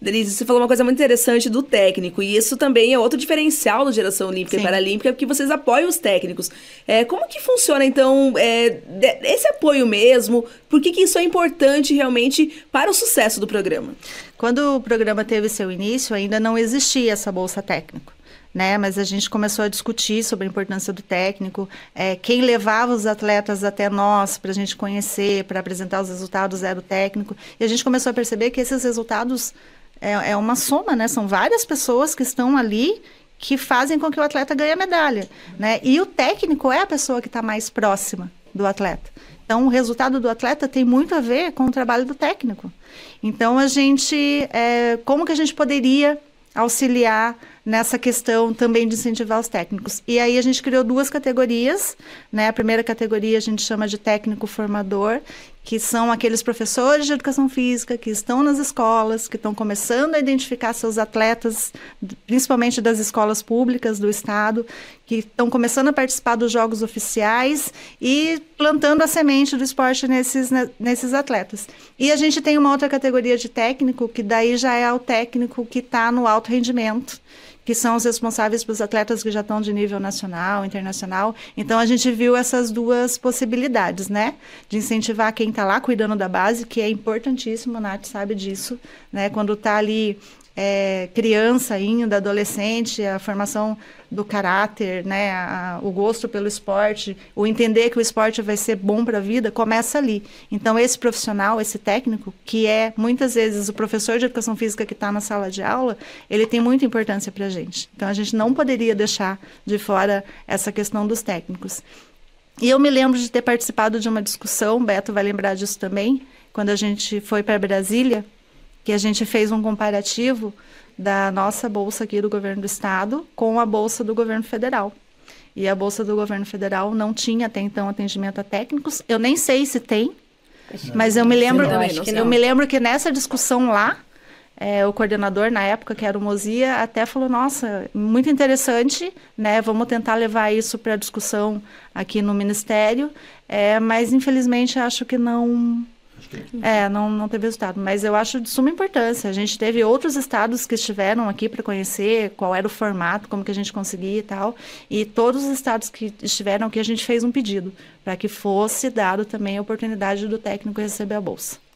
Denise, você falou uma coisa muito interessante do técnico, e isso também é outro diferencial da geração olímpica Sim. e paralímpica, porque vocês apoiam os técnicos. É, como que funciona, então, é, esse apoio mesmo? Por que, que isso é importante realmente para o sucesso do programa? Quando o programa teve seu início, ainda não existia essa bolsa técnico. Né? Mas a gente começou a discutir sobre a importância do técnico, é, quem levava os atletas até nós para a gente conhecer, para apresentar os resultados era o técnico, e a gente começou a perceber que esses resultados é, é uma soma, né? São várias pessoas que estão ali que fazem com que o atleta ganhe a medalha, né? E o técnico é a pessoa que está mais próxima do atleta. Então, o resultado do atleta tem muito a ver com o trabalho do técnico. Então, a gente, é, como que a gente poderia auxiliar nessa questão também de incentivar os técnicos? E aí a gente criou duas categorias, né? A primeira categoria a gente chama de técnico formador, que são aqueles professores de educação física que estão nas escolas, que estão começando a identificar seus atletas, principalmente das escolas públicas do estado, que estão começando a participar dos jogos oficiais e plantando a semente do esporte nesses, né, nesses atletas. E a gente tem uma outra categoria de técnico, que daí já é o técnico que está no alto rendimento, que são os responsáveis para os atletas que já estão de nível nacional, internacional. Então a gente viu essas duas possibilidades, né? De incentivar quem tá está lá cuidando da base, que é importantíssimo, a Nath sabe disso, né? Quando está ali é, criança ainda, adolescente, a formação do caráter, né, a, o gosto pelo esporte, o entender que o esporte vai ser bom para a vida, começa ali. Então, esse profissional, esse técnico, que é muitas vezes o professor de educação física que está na sala de aula, ele tem muita importância para a gente. Então, a gente não poderia deixar de fora essa questão dos técnicos. E eu me lembro de ter participado de uma discussão, Beto vai lembrar disso também, quando a gente foi para Brasília, que a gente fez um comparativo da nossa bolsa aqui do governo do estado com a bolsa do governo federal. E a bolsa do governo federal não tinha até então atendimento a técnicos. Eu nem sei se tem, mas eu me lembro, eu, eu me lembro que nessa discussão lá é, o coordenador na época, que era o Mozia, até falou: nossa, muito interessante, né? Vamos tentar levar isso para discussão aqui no Ministério, é, mas infelizmente acho que não. É. é, não, não teve resultado, mas eu acho de suma importância. A gente teve outros estados que estiveram aqui para conhecer qual era o formato, como que a gente conseguia e tal, e todos os estados que estiveram aqui a gente fez um pedido para que fosse dado também a oportunidade do técnico receber a bolsa.